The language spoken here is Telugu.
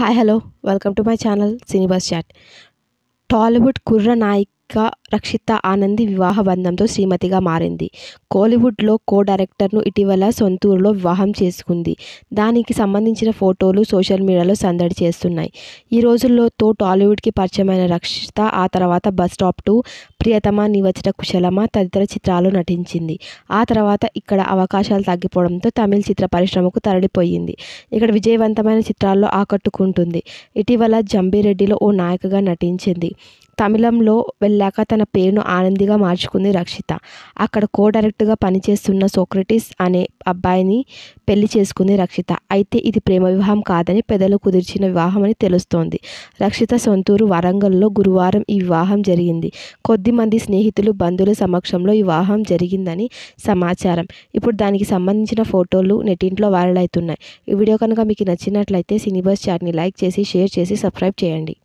high hello welcome to my channel Srinivas chat Tollywood कुर्र नायक రక్షిక రక్షిత ఆనంది వివాహ బంధంతో శ్రీమతిగా మారింది కోలీవుడ్లో కో డైరెక్టర్ను ఇటీవల సొంతూరులో వివాహం చేసుకుంది దానికి సంబంధించిన ఫోటోలు సోషల్ మీడియాలో సందడి చేస్తున్నాయి ఈ రోజుల్లో తో టాలీవుడ్కి పరిచయమైన రక్షిత ఆ తర్వాత బస్ స్టాప్ టు ప్రియతమ నివచట కుశలమ తదితర చిత్రాలు నటించింది ఆ తర్వాత ఇక్కడ అవకాశాలు తగ్గిపోవడంతో తమిళ చిత్ర పరిశ్రమకు తరలిపోయింది ఇక్కడ విజయవంతమైన చిత్రాల్లో ఆకట్టుకుంటుంది ఇటీవల జంబీరెడ్డిలో ఓ నాయకగా నటించింది తమిళంలో వెళ్ళాక తన పేరును ఆనందిగా మార్చుకుంది రక్షిత అక్కడ కో డైరెక్ట్గా పనిచేస్తున్న సోక్రటిస్ అనే అబ్బాయిని పెళ్లి చేసుకుంది రక్షిత అయితే ఇది ప్రేమ వివాహం కాదని పెదలు కుదిర్చిన వివాహం అని తెలుస్తోంది రక్షిత సొంతూరు వరంగల్లో గురువారం ఈ వివాహం జరిగింది కొద్దిమంది స్నేహితులు బంధువుల సమక్షంలో ఈ వివాహం జరిగిందని సమాచారం ఇప్పుడు దానికి సంబంధించిన ఫోటోలు నెట్టింట్లో వైరల్ అవుతున్నాయి ఈ వీడియో కనుక మీకు నచ్చినట్లయితే సినిబస్ చాట్ని లైక్ చేసి షేర్ చేసి సబ్స్క్రైబ్ చేయండి